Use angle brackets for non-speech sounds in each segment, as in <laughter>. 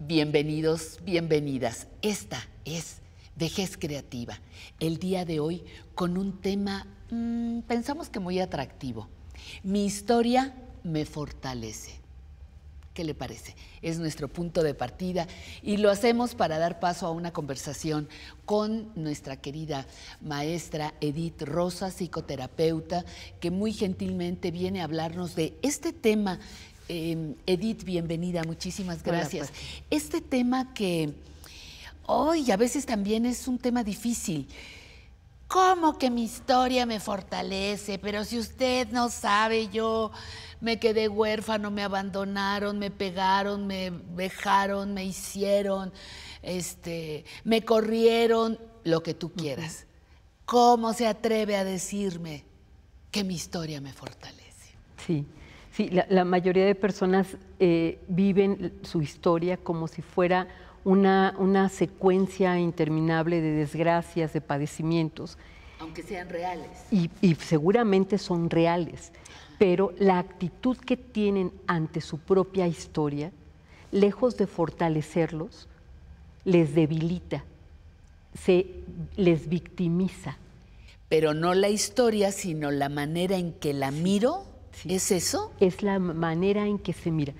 Bienvenidos, bienvenidas. Esta es Vejez Creativa. El día de hoy con un tema, mm, pensamos que muy atractivo. Mi historia me fortalece. ¿Qué le parece? Es nuestro punto de partida y lo hacemos para dar paso a una conversación con nuestra querida maestra Edith Rosa, psicoterapeuta, que muy gentilmente viene a hablarnos de este tema Em, Edith, bienvenida, muchísimas gracias. Pues. Este tema que hoy a veces también es un tema difícil. ¿Cómo que mi historia me fortalece? Pero si usted no sabe, yo me quedé huérfano, me abandonaron, me pegaron, me dejaron, me hicieron, este, me corrieron, lo que tú quieras. ¿Cómo se atreve a decirme que mi historia me fortalece? Sí. Sí, la, mayoría de personas eh, viven su historia como si fuera una, secuencia interminable de desgracias, de padecimientos. Aunque sean reales. Y, y, seguramente son reales, pero la actitud que tienen ante su propia historia, lejos de fortalecerlos, les debilita, se les victimiza. Pero no la historia, sino la manera en que la miro ¿Es eso? Es la manera en que se mira.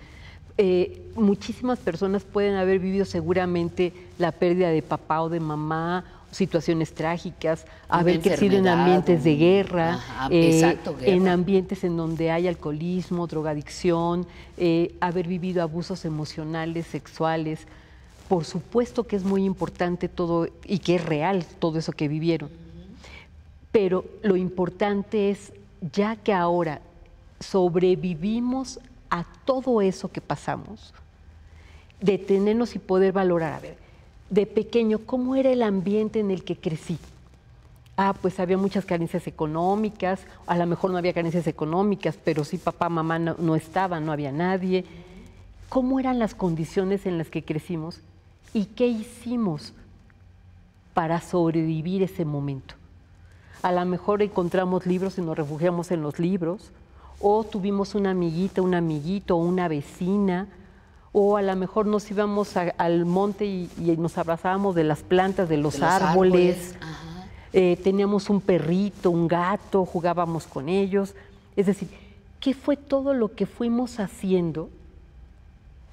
Eh, muchísimas personas pueden haber vivido seguramente la pérdida de papá o de mamá, situaciones trágicas, haber crecido en ambientes de guerra, eh, en ambientes en donde hay alcoholismo, drogadicción, eh, haber vivido abusos emocionales, sexuales. Por supuesto que es muy importante todo y que es real todo eso que vivieron. Pero lo importante es, ya que ahora sobrevivimos a todo eso que pasamos, detenernos y poder valorar, a ver, de pequeño, ¿cómo era el ambiente en el que crecí? Ah, pues había muchas carencias económicas, a lo mejor no había carencias económicas, pero sí papá, mamá no, estaba estaban, no había nadie. ¿Cómo eran las condiciones en las que crecimos y qué hicimos para sobrevivir ese momento? A lo mejor encontramos libros y nos refugiamos en los libros, o tuvimos una amiguita, un amiguito, una vecina, o a lo mejor nos íbamos al monte y, nos abrazábamos de las plantas, de los, árboles, eh, teníamos un perrito, un gato, jugábamos con ellos. Es decir, ¿qué fue todo lo que fuimos haciendo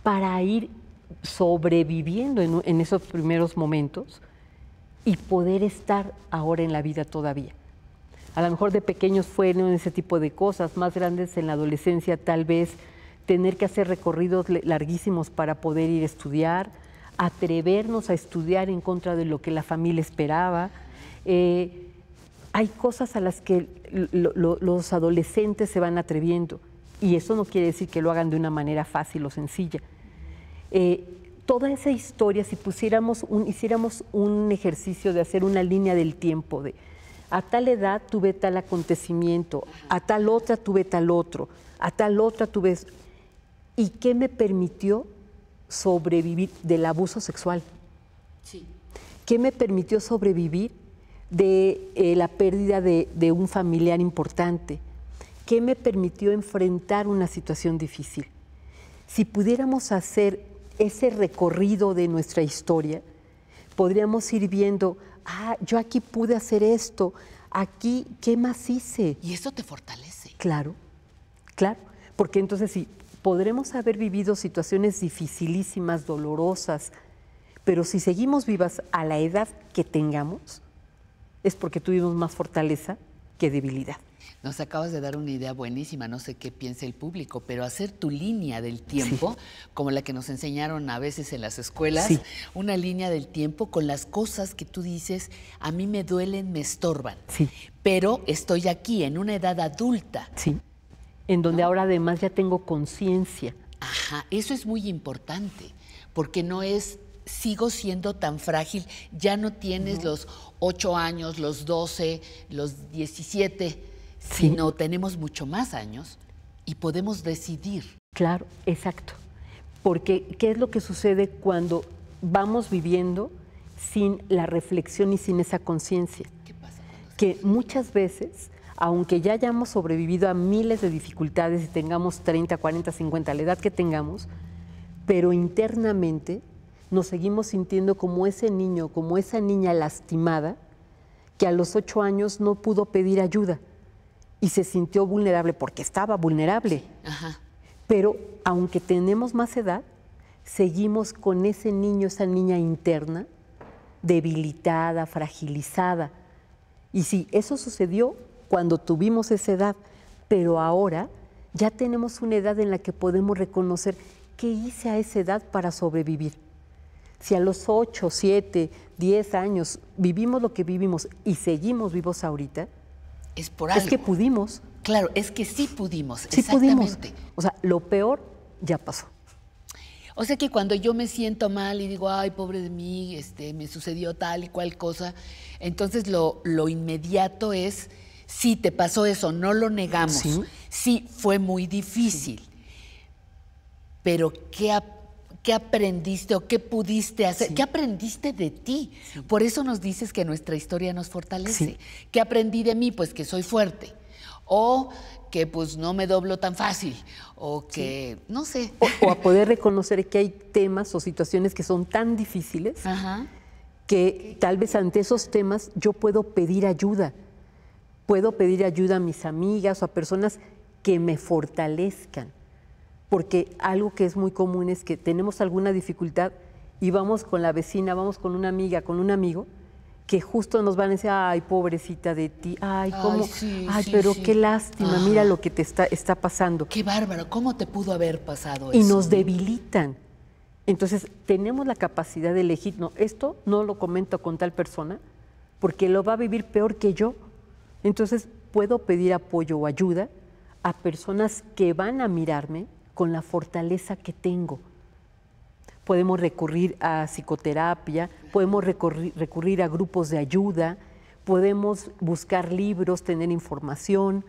para ir sobreviviendo en esos primeros momentos y poder estar ahora en la vida todavía? a lo mejor de pequeños fueron ese tipo de cosas, más grandes en la adolescencia tal vez tener que hacer recorridos larguísimos para poder ir a estudiar, atrevernos a estudiar en contra de lo que la familia esperaba. Eh, hay cosas a las que los adolescentes se van atreviendo y eso no quiere decir que lo hagan de una manera fácil o sencilla. Eh, toda esa historia, si pusiéramos un, hiciéramos un ejercicio de hacer una línea del tiempo, de, a tal edad tuve tal acontecimiento, a tal otra tuve tal otro, a tal otra tuve... ¿Y qué me permitió sobrevivir del abuso sexual? Sí. ¿Qué me permitió sobrevivir de eh, la pérdida de, de, un familiar importante? ¿Qué me permitió enfrentar una situación difícil? Si pudiéramos hacer ese recorrido de nuestra historia, podríamos ir viendo ah, yo aquí pude hacer esto, aquí, ¿qué más hice? Y eso te fortalece. Claro, claro, porque entonces sí, podremos haber vivido situaciones dificilísimas, dolorosas, pero si seguimos vivas a la edad que tengamos, es porque tuvimos más fortaleza que debilidad. Nos acabas de dar una idea buenísima, no sé qué piensa el público, pero hacer tu línea del tiempo, como la que nos enseñaron a veces en las escuelas, una línea del tiempo con las cosas que tú dices, a mí me duelen, me estorban, pero estoy aquí en una edad adulta. Sí, en donde ahora además ya tengo conciencia. Ajá, eso es muy importante, porque no es sigo siendo tan frágil, ya no tienes los 8 años, los 12, los 17 si no, tenemos mucho más años y podemos decidir. Claro, exacto. Porque, ¿qué es lo que sucede cuando vamos viviendo sin la reflexión y sin esa conciencia? Que muchas veces, aunque ya hayamos sobrevivido a miles de dificultades y tengamos 30, 40, 50, la edad que tengamos, pero internamente nos seguimos sintiendo como ese niño, como esa niña lastimada que a los ocho años no pudo pedir ayuda y se sintió vulnerable porque estaba vulnerable. Pero aunque tenemos más edad, seguimos con ese niño, esa niña interna, debilitada, fragilizada. Y sí, eso sucedió cuando tuvimos esa edad, pero ahora ya tenemos una edad en la que podemos reconocer qué hice a esa edad para sobrevivir. Si a los 8, 7, 10 años vivimos lo que vivimos y seguimos vivos ahorita, es por que pudimos. Claro, es que sí pudimos. Sí exactamente. pudimos. O sea, lo peor ya pasó. O sea que cuando yo me siento mal y digo, ay, pobre de mí, este, me sucedió tal y cual cosa, entonces lo, inmediato es, sí, te pasó eso, no lo negamos. Sí, fue muy difícil. Pero ¿qué qué aprendiste o qué pudiste hacer, qué aprendiste de ti. Por eso nos dices que nuestra historia nos fortalece. ¿Qué aprendí de mí? Pues que soy fuerte. O que pues no me doblo tan fácil. O que, no sé. O, a poder reconocer que hay temas o situaciones que son tan difíciles que tal vez ante esos temas yo puedo pedir ayuda. Puedo pedir ayuda a mis amigas o a personas que me fortalezcan porque algo que es muy común es que tenemos alguna dificultad y vamos con la vecina, vamos con una amiga, con un amigo, que justo nos van a decir, ay, pobrecita de ti, ay, cómo, ay, pero qué lástima, mira lo que te está, está pasando. Qué bárbaro, ¿cómo te pudo haber pasado eso? Y nos debilitan. Entonces, tenemos la capacidad de elegir, no, esto no lo comento con tal persona, porque lo va a vivir peor que yo. Entonces, puedo pedir apoyo o ayuda a personas que van a mirarme, con la fortaleza que tengo. Podemos recurrir a psicoterapia, podemos recurrir a grupos de ayuda, podemos buscar libros, tener información,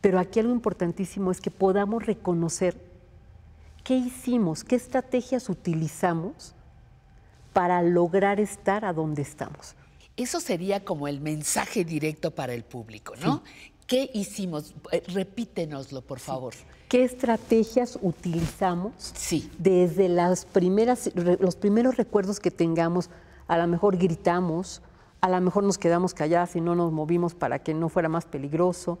pero aquí algo importantísimo es que podamos reconocer qué hicimos, qué estrategias utilizamos para lograr estar a donde estamos. Eso sería como el mensaje directo para el público, ¿no? ¿Qué hicimos? Eh, repítenoslo, por favor. ¿Qué estrategias utilizamos sí. desde las primeras, los primeros recuerdos que tengamos? A lo mejor gritamos, a lo mejor nos quedamos calladas y no nos movimos para que no fuera más peligroso,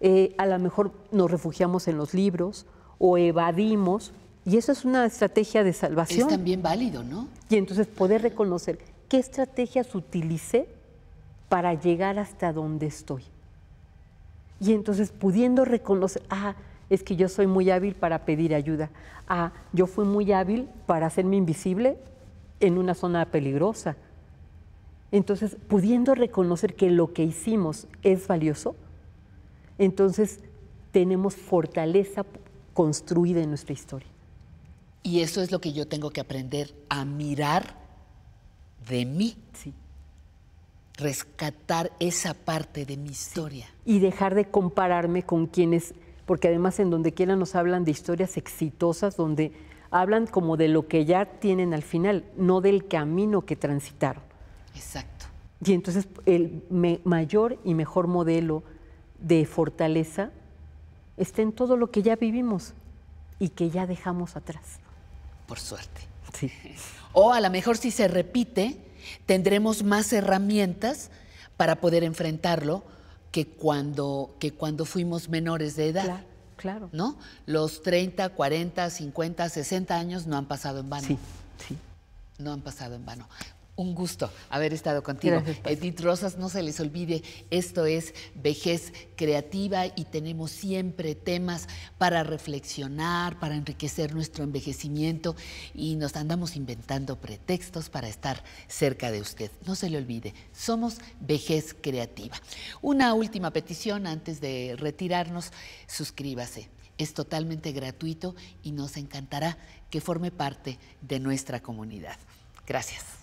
eh, a lo mejor nos refugiamos en los libros o evadimos, y eso es una estrategia de salvación. Es también válido, ¿no? Y entonces poder reconocer qué estrategias utilicé para llegar hasta donde estoy. Y entonces pudiendo reconocer, ah, es que yo soy muy hábil para pedir ayuda, Ah, yo fui muy hábil para hacerme invisible en una zona peligrosa. Entonces, pudiendo reconocer que lo que hicimos es valioso, entonces tenemos fortaleza construida en nuestra historia. Y eso es lo que yo tengo que aprender a mirar de mí. Sí. Rescatar esa parte de mi historia. Y dejar de compararme con quienes porque además en donde quiera nos hablan de historias exitosas, donde hablan como de lo que ya tienen al final, no del camino que transitaron. Exacto. Y entonces el mayor y mejor modelo de fortaleza está en todo lo que ya vivimos y que ya dejamos atrás. Por suerte. Sí. <laughs> O a lo mejor si se repite, tendremos más herramientas para poder enfrentarlo, que cuando, que cuando fuimos menores de edad. Claro, ¿No? Los 30, 40, 50, 60 años no han pasado en vano. Sí, sí. No han pasado en vano. Un gusto haber estado contigo. Edith Rosas, no se les olvide, esto es vejez creativa y tenemos siempre temas para reflexionar, para enriquecer nuestro envejecimiento y nos andamos inventando pretextos para estar cerca de usted. No se le olvide, somos vejez creativa. Una última petición antes de retirarnos, suscríbase. Es totalmente gratuito y nos encantará que forme parte de nuestra comunidad. Gracias.